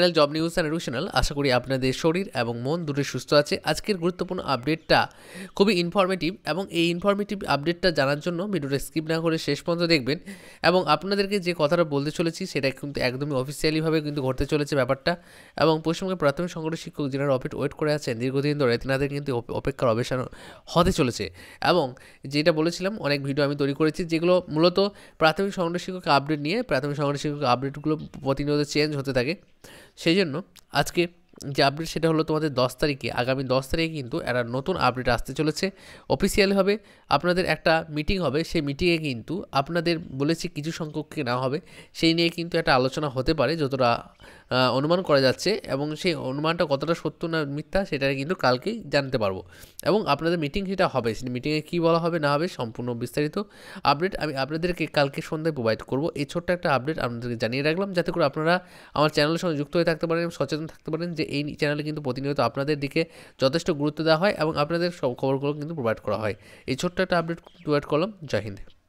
channel job news and educational আশা করি আপনাদের শরীর এবং মন দুটোই সুস্থ আছে আজকের গুরুত্বপূর্ণ আপডেটটা খুবই ইনফরমেটিভ এবং এই ইনফরমেটিভ আপডেটটা জানার জন্য ভিডিওটা স্কিপ না করে শেষ পর্যন্ত দেখবেন এবং আপনাদেরকে যে কথাটা বলতে চলেছি সেটা কিন্তু একদমই অফিসিয়ালিভাবে কিন্তু ঘটতে চলেছে ব্যাপারটা এবং পশ্চিমবঙ্গের প্রাথমিক সংকট শিক্ষক যারা অফিট ওয়েট করে আছেন দীর্ঘদিন ধরে তেনাদের কিন্তু অপেক্ষার অবসান হতে চলেছে এবং যেটা বলেছিলাম অনেক ভিডিও আমি তৈরি করেছি যেগুলো মূলত প্রাথমিক সংকট শিক্ষক আপডেট নিয়ে প্রাথমিক সংকট শিক্ষক আপডেটগুলো প্রতিনিয়ত চেঞ্জ হতে থাকে সেই জন্য আজকে যে আপডেট সেটা হলো তোমাদের দশ তারিখে আগামী দশ তারিখে কিন্তু একটা নতুন আপডেট আসতে চলেছে অফিসিয়ালি হবে আপনাদের একটা মিটিং হবে সেই মিটিংয়ে কিন্তু আপনাদের বলেছি কিছু সংখ্যককে নেওয়া হবে সেই নিয়ে কিন্তু একটা আলোচনা হতে পারে যতটা অনুমান করা যাচ্ছে এবং সেই অনুমানটা কতটা সত্য না মিথ্যা সেটা কিন্তু কালকেই জানতে পারবো এবং আপনাদের মিটিং সেটা হবে সেই মিটিংয়ে কী বলা হবে না হবে সম্পূর্ণ বিস্তারিত আপডেট আমি আপনাদেরকে কালকে সন্ধ্যায় প্রোভাইড করবো এই ছোট্ট একটা আপডেট আপনাদেরকে জানিয়ে রাখলাম যাতে করে আপনারা আমার চ্যানেলের সঙ্গে যুক্ত হয়ে থাকতে পারেন সচেতন থাকতে পারেন যে এই চ্যানেলে কিন্তু প্রতিনিয়ত আপনাদের দিকে যথেষ্ট গুরুত্ব দেওয়া হয় এবং আপনাদের সব খবরগুলো কিন্তু প্রোভাইড করা হয় এই ছোট্ট একটা আপডেট প্রোভাইড করলাম জয় হিন্দ